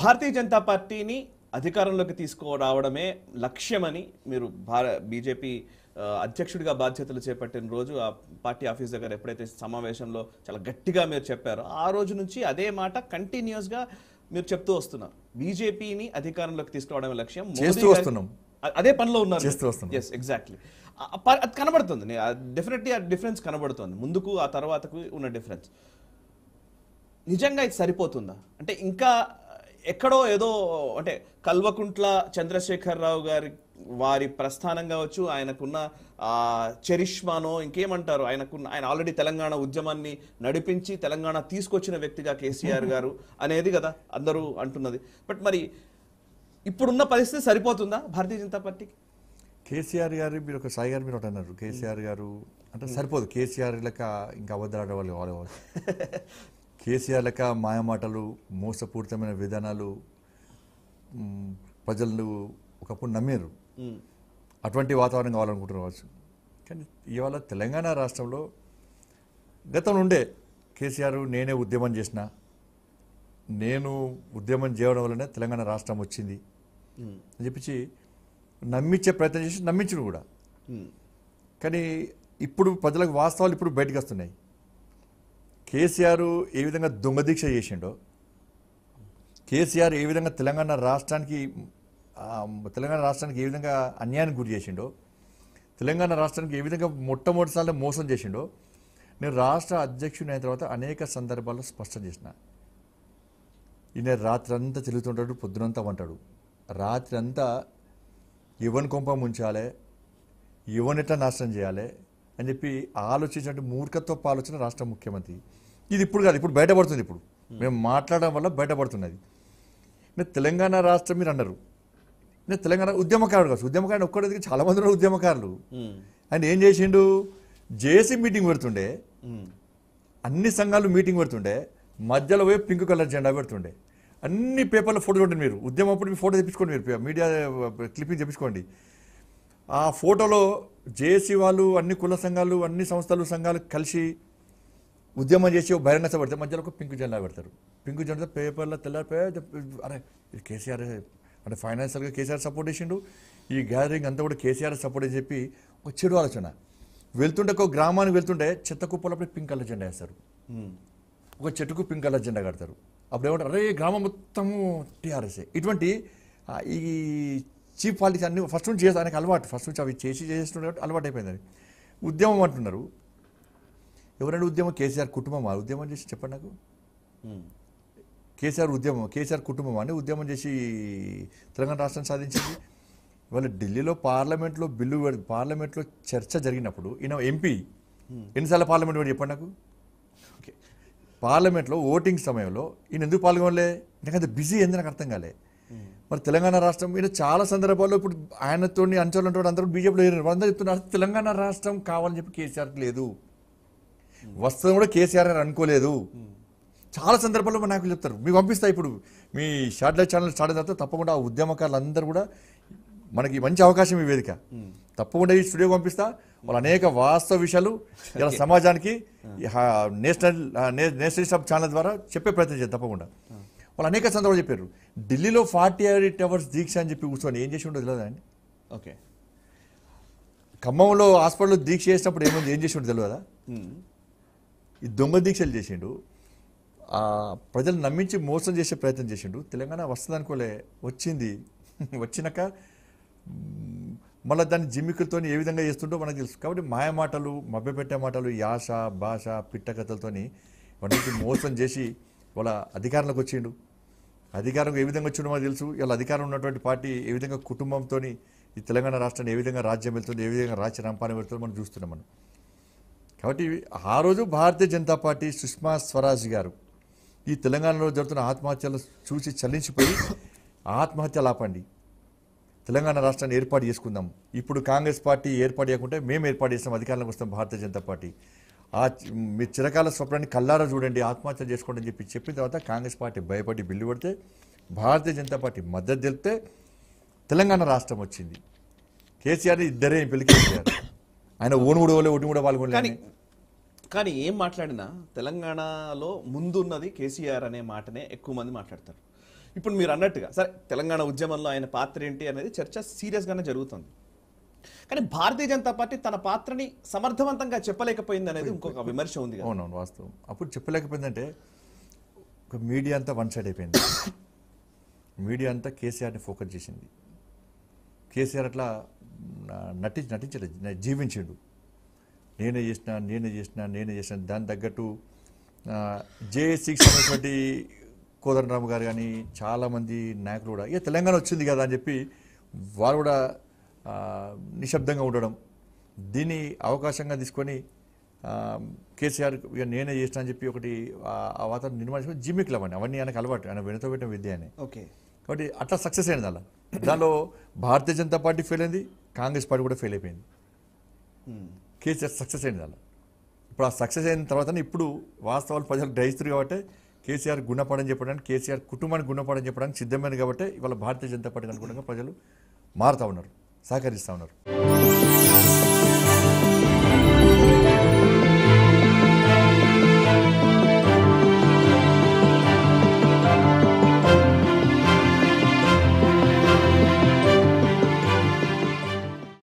భారతీయ జనతా పార్టీని అధికారంలోకి తీసుకురావడమే లక్ష్యమని మీరు భార బీజేపీ అధ్యక్షుడిగా బాధ్యతలు చేపట్టిన రోజు ఆ పార్టీ ఆఫీస్ దగ్గర ఎప్పుడైతే సమావేశంలో చాలా గట్టిగా మీరు చెప్పారో ఆ రోజు నుంచి అదే మాట కంటిన్యూస్గా మీరు చెప్తూ వస్తున్నారు బీజేపీని అధికారంలోకి తీసుకురావడమే లక్ష్యం చేస్తూ వస్తున్నాం అదే పనిలో ఉన్నారు చేస్తూ వస్తున్నాం ఎస్ ఎగ్జాక్ట్లీ అది కనబడుతుంది డెఫినెట్లీ ఆ డిఫరెన్స్ కనబడుతుంది ముందుకు ఆ తర్వాతకు ఉన్న డిఫరెన్స్ నిజంగా ఇది సరిపోతుందా అంటే ఇంకా ఎక్కడో ఏదో అంటే కల్వకుంట్ల చంద్రశేఖరరావు గారి వారి ప్రస్థానం కావచ్చు ఆయనకున్న చరిష్మానో ఇంకేమంటారు ఆయనకున్న ఆయన ఆల్రెడీ తెలంగాణ ఉద్యమాన్ని నడిపించి తెలంగాణ తీసుకొచ్చిన వ్యక్తిగా కేసీఆర్ గారు అనేది కదా అందరూ అంటున్నది బట్ మరి ఇప్పుడున్న పరిస్థితి సరిపోతుందా భారతీయ జనతా పార్టీకి కేసీఆర్ గారు మీరు ఒక సాయి గారు మీరు ఒకటి అన్నారు కేసీఆర్ గారు అంటే సరిపోదు కేసీఆర్ లెక్క ఇంకా అబద్ధాలు వాళ్ళు కేసీఆర్ లెక్క మాయమాటలు మోసపూరితమైన విధానాలు ప్రజలు ఒకప్పుడు నమ్మారు అటువంటి వాతావరణం కావాలనుకుంటున్నారు కానీ ఇవాళ తెలంగాణ రాష్ట్రంలో గతంలో ఉండే కేసీఆర్ నేనే ఉద్యమం చేసిన నేను ఉద్యమం చేయడం వల్లనే తెలంగాణ రాష్ట్రం వచ్చింది అని చెప్పి నమ్మించే ప్రయత్నం చేసి నమ్మించడు కూడా కానీ ఇప్పుడు ప్రజలకు వాస్తవాలు ఇప్పుడు బయటకు వస్తున్నాయి కేసీఆర్ ఏ విధంగా దొంగదీక్ష చేసిండో కేసీఆర్ ఏ విధంగా తెలంగాణ రాష్ట్రానికి తెలంగాణ రాష్ట్రానికి ఏ విధంగా అన్యాయానికి గురి చేసిండో తెలంగాణ రాష్ట్రానికి ఏ విధంగా మొట్టమొదటిసార్లు మోసం చేసిండో నేను రాష్ట్ర అధ్యక్షుని అయిన తర్వాత అనేక సందర్భాల్లో స్పష్టం చేసిన ఈయన రాత్రి అంతా తిరుగుతుంటాడు పొద్దునంతా వంటాడు రాత్రి అంతా ఇవ్వని కొంప ముంచాలి ఇవ్వనిట్లా ఎట్లా నాశనం చేయాలి అని చెప్పి ఆలోచించినట్టు మూర్ఖత్వ ఆలోచన రాష్ట్ర ముఖ్యమంత్రి ఇది ఇప్పుడు కాదు ఇప్పుడు బయటపడుతుంది ఇప్పుడు మేము మాట్లాడడం వల్ల బయటపడుతున్నది నేను తెలంగాణ రాష్ట్రం మీరు అన్నారు నేను తెలంగాణ ఉద్యమకారుడు కావచ్చు ఉద్యమకారుడు ఒక్కడ దగ్గర చాలా మంది ఉన్నారు ఉద్యమకారులు ఆయన ఏం చేసిండు జేసీ మీటింగ్ పెడుతుండే అన్ని సంఘాలు మీటింగ్ పెడుతుండే మధ్యలో పోయి పింక్ కలర్ జెండా పెడుతుండే అన్ని పేపర్లు ఫోటో చూడండి మీరు ఉద్యమం అప్పుడు మీ ఫోటో తెప్పించుకోండి మీరు మీడియా క్లిప్పింగ్ తెప్పించుకోండి ఆ ఫోటోలో జేసీ వాళ్ళు అన్ని కుల సంఘాలు అన్ని సంస్థలు సంఘాలు కలిసి ఉద్యమం చేసి బహిరంగ సభ పెడితే మధ్యలో ఒక పింక్ జెండా పెడతారు పింక్ జెండా పేపర్లో తెల్ల అరే కేసీఆర్ అంటే ఫైనాన్షియల్గా కేసీఆర్ సపోర్ట్ చేసిండు ఈ గ్యాదరింగ్ అంతా కూడా కేసీఆర్ సపోర్ట్ అని చెప్పి ఒక చెడు ఆలోచన వెళ్తుంటే ఒక గ్రామానికి వెళ్తుంటే చెత్త కుప్పలప్పుడు పింక్ కలర్ జెండా వేస్తారు ఒక చెట్టుకు పింక్ కలర్ జెండా కడతారు అప్పుడు ఏమంటారు అరే గ్రామం మొత్తము టీఆర్ఎస్ఏ ఇటువంటి ఈ చీఫ్ పాలిటిక్స్ అన్ని ఫస్ట్ నుంచి చేస్తానికి అలవాటు ఫస్ట్ నుంచి అవి చేసి చేస్తుండే అలవాటు అయిపోయింది ఉద్యమం అంటున్నారు ఎవరైనా ఉద్యమం కేసీఆర్ కుటుంబం ఆ ఉద్యమం చేసి చెప్పండి నాకు కేసీఆర్ ఉద్యమం కేసీఆర్ కుటుంబం అని ఉద్యమం చేసి తెలంగాణ రాష్ట్రం సాధించింది ఇవాళ ఢిల్లీలో పార్లమెంట్లో బిల్లు పార్లమెంట్లో చర్చ జరిగినప్పుడు ఈయన ఎంపీ ఎన్నిసార్లు పార్లమెంట్ వాడు చెప్పండి నాకు ఓకే పార్లమెంట్లో ఓటింగ్ సమయంలో ఈయన ఎందుకు పాల్గొనలే ఎందుకంటే బిజీ ఏంది నాకు అర్థం కాలే మరి తెలంగాణ రాష్ట్రం ఈయన చాలా సందర్భాల్లో ఇప్పుడు ఆయనతో అంచలంతో అందరూ బీజేపీలో వాళ్ళందరూ చెప్తున్నారు తెలంగాణ రాష్ట్రం కావాలని చెప్పి కేసీఆర్కి లేదు వస్తుంది కూడా కేసీఆర్ అని అనుకోలేదు చాలా సందర్భాల్లో మా నాయకులు చెప్తారు మీకు పంపిస్తా ఇప్పుడు మీ శాటిలైట్ ఛానల్ స్టార్ట్ అయిన తర్వాత తప్పకుండా ఉద్యమకారులు అందరూ కూడా మనకి మంచి అవకాశం ఈ వేదిక తప్పకుండా ఈ స్టూడియో పంపిస్తా వాళ్ళు అనేక వాస్తవ విషయాలు ఇలా సమాజానికి నేషనల్ నేషనల్ సబ్ ఛానల్ ద్వారా చెప్పే ప్రయత్నం చేయాలి తప్పకుండా వాళ్ళు అనేక సందర్భాలు చెప్పారు ఢిల్లీలో ఫార్టీ ఎయిట్ అవర్స్ దీక్ష అని చెప్పి కూర్చొని ఏం చేసి ఉండదు తెలియదా అండి ఓకే ఖమ్మంలో హాస్పిటల్లో దీక్ష చేసినప్పుడు ఏముంది ఏం చేసి ఉండదు తెలియదా ఈ దొంగ దీక్షలు చేసిండు ప్రజలు నమ్మించి మోసం చేసే ప్రయత్నం చేసిండు తెలంగాణ వస్తుంది అనుకోలే వచ్చింది వచ్చినాక మళ్ళీ దాన్ని జిమ్మికులతో ఏ విధంగా చేస్తుంటో మనకు తెలుసు కాబట్టి మాయ మాటలు మభ్యపెట్టే మాటలు యాస భాష పిట్టకథలతోని వాటికి మోసం చేసి వాళ్ళ అధికారంలోకి వచ్చిండు అధికారం ఏ విధంగా వచ్చిండో మనకు తెలుసు వాళ్ళ అధికారం ఉన్నటువంటి పార్టీ ఏ విధంగా కుటుంబంతో ఈ తెలంగాణ రాష్ట్రాన్ని ఏ విధంగా రాజ్యం వెళ్తుంది ఏ విధంగా రాజ్య రంపాన్ని వెళ్తుంది మనం చూస్తున్నాం మనం కాబట్టి ఆ రోజు భారతీయ జనతా పార్టీ సుష్మా స్వరాజ్ గారు ఈ తెలంగాణలో జరుగుతున్న ఆత్మహత్యలు చూసి చలించిపోయి ఆత్మహత్యలు ఆపండి తెలంగాణ రాష్ట్రాన్ని ఏర్పాటు చేసుకుందాం ఇప్పుడు కాంగ్రెస్ పార్టీ ఏర్పాటు చేయకుంటే మేము ఏర్పాటు చేస్తాం అధికారంలోకి వస్తాం భారతీయ జనతా పార్టీ ఆ మీ చిరకాల స్వప్నాన్ని కల్లారా చూడండి ఆత్మహత్య చేసుకోండి అని చెప్పి చెప్పిన తర్వాత కాంగ్రెస్ పార్టీ భయపడి బిల్లు పడితే భారతీయ జనతా పార్టీ మద్దతు తెలిపితే తెలంగాణ రాష్ట్రం వచ్చింది కేసీఆర్ ఇద్దరే ఎంపీలు కేసీఆర్ ఆయన ఓనుగుడు వాళ్ళు కూడా పాల్గొనలేదు కానీ ఏం మాట్లాడినా తెలంగాణలో ముందున్నది కేసీఆర్ అనే మాటనే ఎక్కువ మంది మాట్లాడతారు ఇప్పుడు మీరు అన్నట్టుగా సరే తెలంగాణ ఉద్యమంలో ఆయన పాత్ర ఏంటి అనేది చర్చ సీరియస్గానే జరుగుతుంది కానీ భారతీయ జనతా పార్టీ తన పాత్రని సమర్థవంతంగా చెప్పలేకపోయింది అనేది ఇంకొక విమర్శ ఉంది అవునవును వాస్తవం అప్పుడు చెప్పలేకపోయిందంటే మీడియా అంతా వన్ సైడ్ అయిపోయింది మీడియా అంతా కేసీఆర్ని ఫోకస్ చేసింది కేసీఆర్ అట్లా నటి నటించడు జీవించాడు నేనే చేసిన నేనే చేసిన నేనే చేసిన దాని తగ్గట్టు జే సిక్స్ అనేటువంటి కోదండరామ్ గారు కానీ చాలామంది నాయకులు కూడా ఇక తెలంగాణ వచ్చింది కదా అని చెప్పి వారు కూడా నిశ్శబ్దంగా ఉండడం దీన్ని అవకాశంగా తీసుకొని కేసీఆర్ ఇక నేనే చేసిన అని చెప్పి ఒకటి ఆ వాతావరణం నిర్మాణం జిమ్మిక్లు అవన్నీ అవన్నీ ఆయనకు అలవాటు ఆయన వెనుక పెట్టిన విద్య అని ఓకే కాబట్టి అట్లా సక్సెస్ అయింది అలా దానిలో భారతీయ జనతా పార్టీ ఫెయిల్ అయింది కాంగ్రెస్ పార్టీ కూడా ఫెయిల్ అయిపోయింది hmm. కేసీఆర్ సక్సెస్ అయింది అలా ఇప్పుడు ఆ సక్సెస్ అయిన తర్వాత ఇప్పుడు వాస్తవాలు ప్రజలు గ్రహిస్తారు కాబట్టి కేసీఆర్ గుణపాఠం చెప్పడానికి కేసీఆర్ కుటుంబానికి గుణపాఠం చెప్పడానికి సిద్ధమైనది కాబట్టి ఇవాళ భారతీయ జనతా పార్టీ అనుగుణంగా ప్రజలు మారుతూ ఉన్నారు సహకరిస్తూ ఉన్నారు